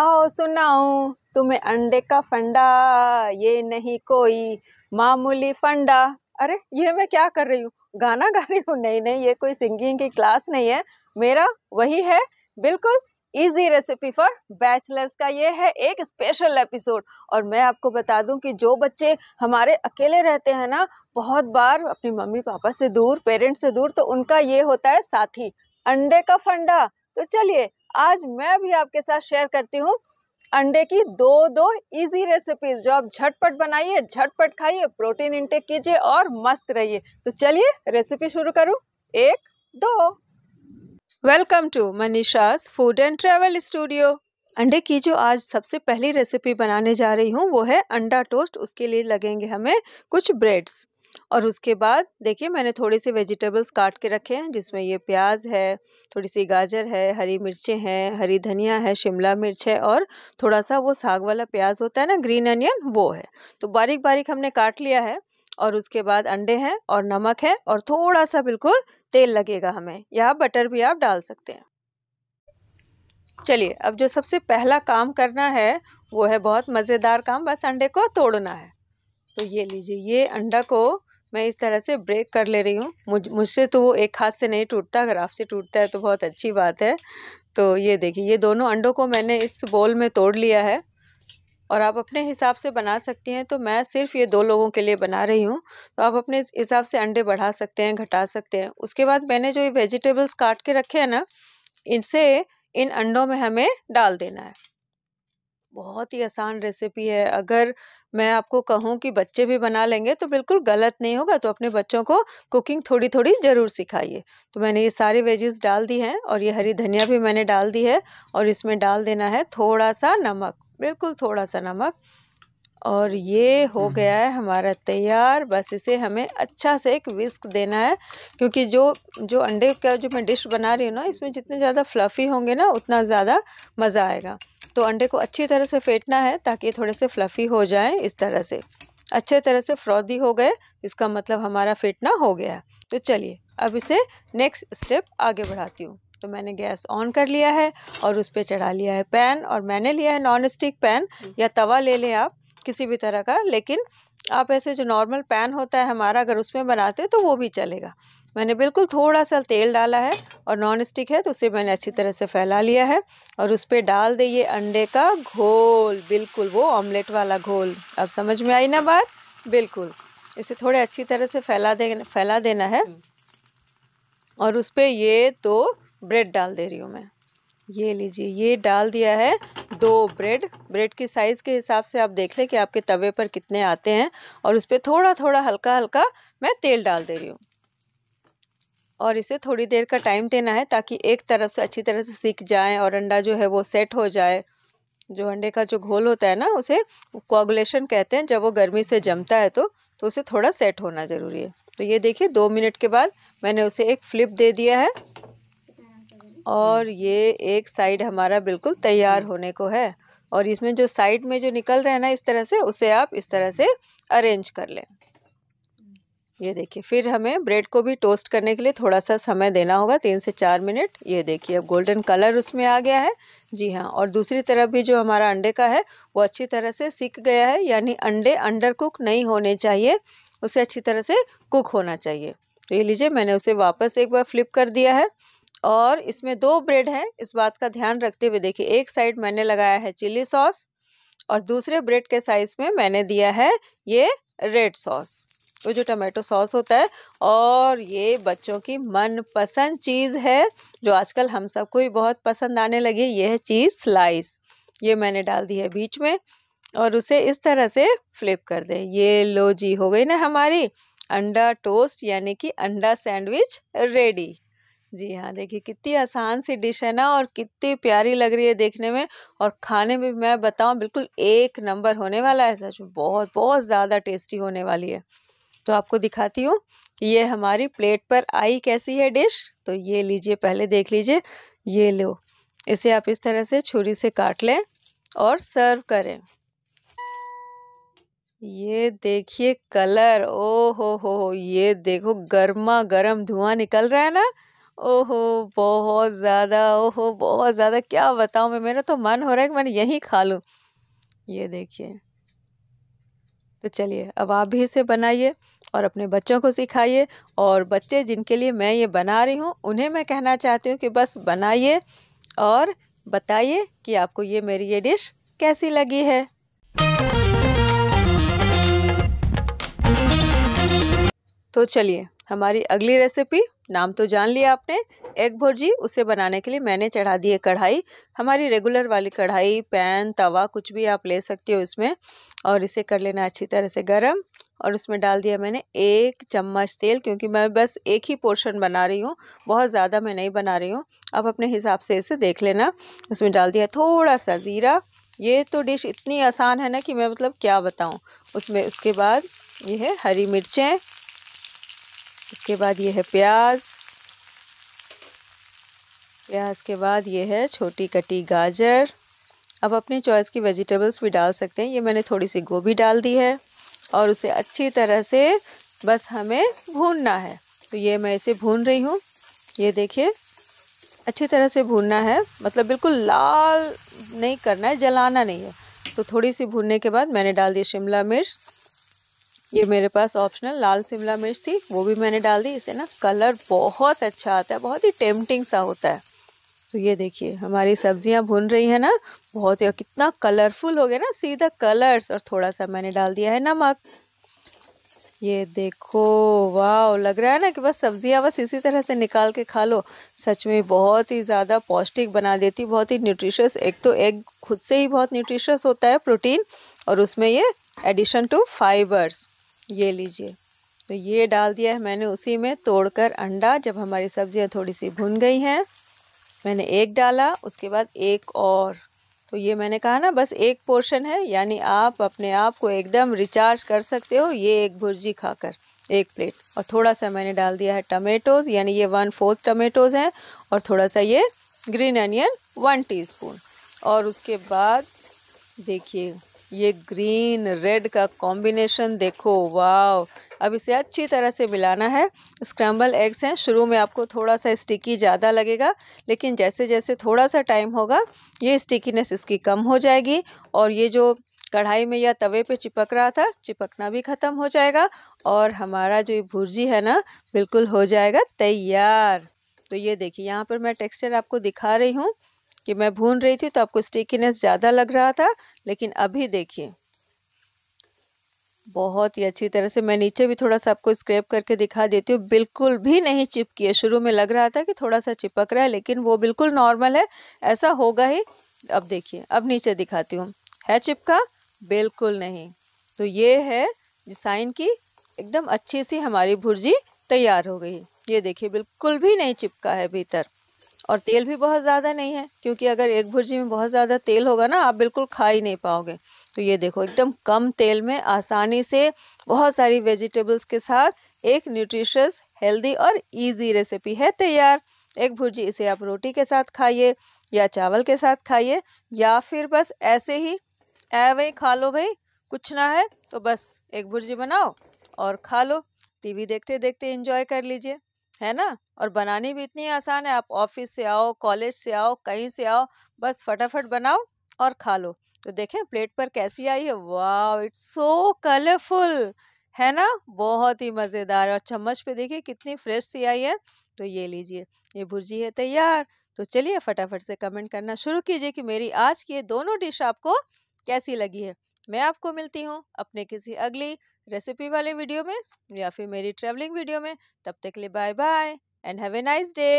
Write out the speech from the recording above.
आओ सुनाऊं तुम्हें अंडे का फंडा ये नहीं कोई मामूली फंडा अरे ये मैं क्या कर रही हूँ गाना गा रही हूँ नहीं नहीं ये कोई सिंगिंग की क्लास नहीं है मेरा वही है बिल्कुल इजी रेसिपी फॉर बैचलर्स का ये है एक स्पेशल एपिसोड और मैं आपको बता दूं कि जो बच्चे हमारे अकेले रहते हैं ना बहुत बार अपनी मम्मी पापा से दूर पेरेंट्स से दूर तो उनका ये होता है साथी अंडे का फंडा तो चलिए आज मैं भी आपके साथ शेयर करती हूँ अंडे की दो दो इजी रेसिपीज जो आप झटपट बनाइए झटपट खाइए प्रोटीन इंटेक कीजिए और मस्त रहिए तो चलिए रेसिपी शुरू करूँ एक दो welcome to Manisha's food and travel studio अंडे की जो आज सबसे पहली रेसिपी बनाने जा रही हूँ वो है अंडा टोस्ट उसके लिए लगेंगे हमें कुछ ब्रेड्स और उसके बाद देखिए मैंने थोड़े से वेजिटेबल्स काट के रखे हैं जिसमें ये प्याज है थोड़ी सी गाजर है हरी मिर्चें हैं हरी धनिया है शिमला मिर्च है और थोड़ा सा वो साग वाला प्याज होता है ना ग्रीन अनियन वो है तो बारीक बारीक हमने काट लिया है और उसके बाद अंडे हैं और नमक है और थोड़ा सा बिल्कुल तेल लगेगा हमें या बटर भी आप डाल सकते हैं चलिए अब जो सबसे पहला काम करना है वो है बहुत मज़ेदार काम बस अंडे को तोड़ना है तो ये लीजिए ये अंडा को मैं इस तरह से ब्रेक कर ले रही हूँ मुझ मुझसे तो वो एक हाथ से नहीं टूटता अगर आपसे टूटता है तो बहुत अच्छी बात है तो ये देखिए ये दोनों अंडों को मैंने इस बोल में तोड़ लिया है और आप अपने हिसाब से बना सकती हैं तो मैं सिर्फ ये दो लोगों के लिए बना रही हूँ तो आप अपने हिसाब से अंडे बढ़ा सकते हैं घटा सकते हैं उसके बाद मैंने जो ये वेजिटेबल्स काट के रखे हैं ना इनसे इन अंडों में हमें डाल देना है बहुत ही आसान रेसिपी है अगर मैं आपको कहूँ कि बच्चे भी बना लेंगे तो बिल्कुल गलत नहीं होगा तो अपने बच्चों को कुकिंग थोड़ी थोड़ी ज़रूर सिखाइए तो मैंने ये सारे वेजेस डाल दी हैं और ये हरी धनिया भी मैंने डाल दी है और इसमें डाल देना है थोड़ा सा नमक बिल्कुल थोड़ा सा नमक और ये हो गया है हमारा तैयार बस इसे हमें अच्छा से एक विस्क देना है क्योंकि जो जो अंडे का जो मैं डिश बना रही हूँ ना इसमें जितने ज़्यादा फ्लफ़ी होंगे ना उतना ज़्यादा मज़ा आएगा तो अंडे को अच्छी तरह से फेंटना है ताकि थोड़े से फ्लफ़ी हो जाए इस तरह से अच्छे तरह से फ्रॉदी हो गए इसका मतलब हमारा फेंटना हो गया तो चलिए अब इसे नेक्स्ट स्टेप आगे बढ़ाती हूँ तो मैंने गैस ऑन कर लिया है और उस पर चढ़ा लिया है पैन और मैंने लिया है नॉन स्टिक पैन या तवा ले लें आप किसी भी तरह का लेकिन आप ऐसे जो नॉर्मल पैन होता है हमारा अगर उसमें बनाते हैं तो वो भी चलेगा मैंने बिल्कुल थोड़ा सा तेल डाला है और नॉन स्टिक है तो उसे मैंने अच्छी तरह से फैला लिया है और उस पर डाल दे ये अंडे का घोल बिल्कुल वो ऑमलेट वाला घोल अब समझ में आई ना बात बिल्कुल इसे थोड़े अच्छी तरह से फैला दे फैला देना है हम्म। और उस पर ये दो तो ब्रेड डाल दे रही हूँ मैं ये लीजिए ये डाल दिया है दो ब्रेड ब्रेड की साइज़ के हिसाब से आप देख लें कि आपके तवे पर कितने आते हैं और उस पर थोड़ा थोड़ा हल्का हल्का मैं तेल डाल दे रही हूँ और इसे थोड़ी देर का टाइम देना है ताकि एक तरफ से अच्छी तरह से सीख जाए और अंडा जो है वो सेट हो जाए जो अंडे का जो घोल होता है ना उसे कोगुलेशन कहते हैं जब वो गर्मी से जमता है तो तो उसे थोड़ा सेट होना ज़रूरी है तो ये देखिए दो मिनट के बाद मैंने उसे एक फ्लिप दे दिया है और ये एक साइड हमारा बिल्कुल तैयार होने को है और इसमें जो साइड में जो निकल रहा है ना इस तरह से उसे आप इस तरह से अरेंज कर लें ये देखिए फिर हमें ब्रेड को भी टोस्ट करने के लिए थोड़ा सा समय देना होगा तीन से चार मिनट ये देखिए अब गोल्डन कलर उसमें आ गया है जी हाँ और दूसरी तरफ भी जो हमारा अंडे का है वो अच्छी तरह से सीख गया है यानी अंडे अंडर कुक नहीं होने चाहिए उसे अच्छी तरह से कुक होना चाहिए तो ये लीजिए मैंने उसे वापस एक बार फ्लिप कर दिया है और इसमें दो ब्रेड है इस बात का ध्यान रखते हुए देखिए एक साइड मैंने लगाया है चिली सॉस और दूसरे ब्रेड के साइज़ में मैंने दिया है ये रेड सॉस वो तो जो टमाटो सॉस होता है और ये बच्चों की मनपसंद चीज़ है जो आजकल हम सबको ही बहुत पसंद आने लगी ये है चीज़ स्लाइस ये मैंने डाल दी है बीच में और उसे इस तरह से फ्लिप कर दें ये लो जी हो गई ना हमारी अंडा टोस्ट यानी कि अंडा सैंडविच रेडी जी हाँ देखिए कितनी आसान सी डिश है ना और कितनी प्यारी लग रही है देखने में और खाने में मैं बताऊँ बिल्कुल एक नंबर होने वाला है सच बहुत बहुत ज़्यादा टेस्टी होने वाली है तो आपको दिखाती हूँ ये हमारी प्लेट पर आई कैसी है डिश तो ये लीजिए पहले देख लीजिए ये लो इसे आप इस तरह से छुरी से काट लें और सर्व करें ये देखिए कलर ओ हो हो ये देखो गर्मा गर्म धुआं निकल रहा है ना ओहो बहुत ज़्यादा ओहो बहुत ज़्यादा क्या बताऊँ मैं मेरा तो मन हो रहा है कि मैं यहीं खा लूँ ये देखिए तो चलिए अब आप भी इसे बनाइए और अपने बच्चों को सिखाइए और बच्चे जिनके लिए मैं ये बना रही हूँ उन्हें मैं कहना चाहती हूँ कि बस बनाइए और बताइए कि आपको ये मेरी ये डिश कैसी लगी है तो चलिए हमारी अगली रेसिपी नाम तो जान लिया आपने एग भुर्जी उसे बनाने के लिए मैंने चढ़ा दी है कढ़ाई हमारी रेगुलर वाली कढ़ाई पैन तवा कुछ भी आप ले सकते हो इसमें और इसे कर लेना अच्छी तरह से गर्म और उसमें डाल दिया मैंने एक चम्मच तेल क्योंकि मैं बस एक ही पोर्शन बना रही हूँ बहुत ज़्यादा मैं नहीं बना रही हूँ आप अपने हिसाब से इसे देख लेना उसमें डाल दिया थोड़ा सा ज़ीरा ये तो डिश इतनी आसान है ना कि मैं मतलब क्या बताऊँ उसमें उसके बाद ये है हरी मिर्चें इसके बाद ये है प्याज प्याज के बाद ये है छोटी कटी गाजर अब अपनी चॉइस की वेजिटेबल्स भी डाल सकते हैं ये मैंने थोड़ी सी गोभी डाल दी है और उसे अच्छी तरह से बस हमें भूनना है तो ये मैं इसे भून रही हूँ ये देखिए अच्छी तरह से भूनना है मतलब बिल्कुल लाल नहीं करना है जलाना नहीं है तो थोड़ी सी भूनने के बाद मैंने डाल दी शिमला मिर्च ये मेरे पास ऑप्शनल लाल शिमला मिर्च थी वो भी मैंने डाल दी इसे ना कलर बहुत अच्छा आता है बहुत ही टेम्पटिंग सा होता है तो ये देखिए हमारी सब्जियां भुन रही है ना बहुत ही कितना कलरफुल हो गया ना सीधा कलर्स और थोड़ा सा मैंने डाल दिया है नमक ये देखो वाह लग रहा है ना कि बस सब्जियां बस इसी तरह से निकाल के खा लो सच में बहुत ही ज़्यादा पौष्टिक बना देती बहुत ही न्यूट्रिशियस एक तो एग खुद से ही बहुत न्यूट्रिशस होता है प्रोटीन और उसमें ये एडिशन टू फाइबर्स ये लीजिए तो ये डाल दिया है मैंने उसी में तोड़कर अंडा जब हमारी सब्जियां थोड़ी सी भुन गई हैं मैंने एक डाला उसके बाद एक और तो ये मैंने कहा ना बस एक पोर्शन है यानी आप अपने आप को एकदम रिचार्ज कर सकते हो ये एक भुर्जी खाकर एक प्लेट और थोड़ा सा मैंने डाल दिया है टमेटोज़ यानी ये वन फोर्थ टमेटोज़ हैं और थोड़ा सा ये ग्रीन अनियन वन टीस्पून और उसके बाद देखिए ये ग्रीन रेड का कॉम्बिनेशन देखो वाव अब इसे अच्छी तरह से मिलाना है स्क्रैम्बल एग्स हैं शुरू में आपको थोड़ा सा स्टिकी ज़्यादा लगेगा लेकिन जैसे जैसे थोड़ा सा टाइम होगा ये स्टिकीनेस इसकी कम हो जाएगी और ये जो कढ़ाई में या तवे पे चिपक रहा था चिपकना भी ख़त्म हो जाएगा और हमारा जो ये भुर्जी है ना बिल्कुल हो जाएगा तैयार तो ये देखिए यहाँ पर मैं टेक्सचर आपको दिखा रही हूँ कि मैं भून रही थी तो आपको स्टिकीनेस ज़्यादा लग रहा था लेकिन अभी देखिए बहुत ही अच्छी तरह से मैं नीचे भी थोड़ा सा आपको स्क्रैप करके दिखा देती हूँ बिल्कुल भी नहीं चिपकी है शुरू में लग रहा था कि थोड़ा सा चिपक रहा है लेकिन वो बिल्कुल नॉर्मल है ऐसा होगा ही अब देखिए अब नीचे दिखाती हूँ है चिपका बिल्कुल नहीं तो ये है साइन की एकदम अच्छी सी हमारी भुर्जी तैयार हो गई ये देखिए बिल्कुल भी नहीं चिपका है भीतर और तेल भी बहुत ज़्यादा नहीं है क्योंकि अगर एक भुर्जी में बहुत ज़्यादा तेल होगा ना आप बिल्कुल खा ही नहीं पाओगे तो ये देखो एकदम कम तेल में आसानी से बहुत सारी वेजिटेबल्स के साथ एक न्यूट्रिशस हेल्दी और इजी रेसिपी है तैयार एक भुर्जी इसे आप रोटी के साथ खाइए या चावल के साथ खाइए या फिर बस ऐसे ही ऐ वही खा लो भाई कुछ ना है तो बस एक भुर्जी बनाओ और खा लो टीवी देखते देखते इंजॉय कर लीजिए है ना और बनाने भी इतनी आसान है आप ऑफिस से आओ कॉलेज से आओ कहीं से आओ बस फटाफट बनाओ और खा लो तो देखें प्लेट पर कैसी आई है वाह इट्स सो कलरफुल है ना बहुत ही मज़ेदार और चम्मच पे देखिए कितनी फ्रेश सी आई है तो ये लीजिए ये भुर्जी है तैयार तो चलिए फटाफट से कमेंट करना शुरू कीजिए कि मेरी आज की ये दोनों डिश आपको कैसी लगी है मैं आपको मिलती हूँ अपने किसी अगली रेसिपी वाले वीडियो में या फिर मेरी ट्रैवलिंग वीडियो में तब तक के लिए bye bye and have a nice day